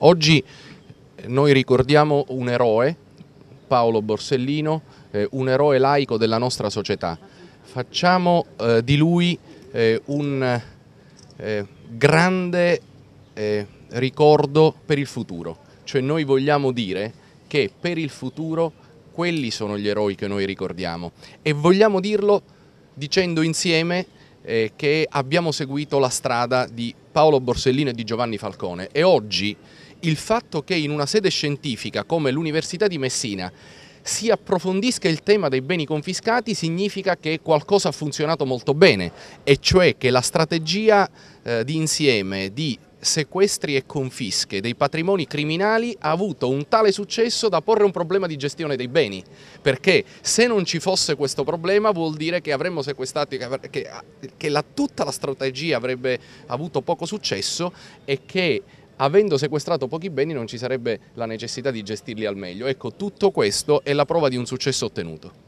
Oggi eh, noi ricordiamo un eroe, Paolo Borsellino, eh, un eroe laico della nostra società. Facciamo eh, di lui eh, un eh, grande eh, ricordo per il futuro, cioè noi vogliamo dire che per il futuro quelli sono gli eroi che noi ricordiamo e vogliamo dirlo dicendo insieme eh, che abbiamo seguito la strada di Paolo Borsellino e di Giovanni Falcone e oggi il fatto che in una sede scientifica come l'Università di Messina si approfondisca il tema dei beni confiscati significa che qualcosa ha funzionato molto bene e cioè che la strategia eh, di insieme di sequestri e confische dei patrimoni criminali ha avuto un tale successo da porre un problema di gestione dei beni, perché se non ci fosse questo problema vuol dire che avremmo sequestrato, che, che la, tutta la strategia avrebbe avuto poco successo e che avendo sequestrato pochi beni non ci sarebbe la necessità di gestirli al meglio. Ecco, tutto questo è la prova di un successo ottenuto.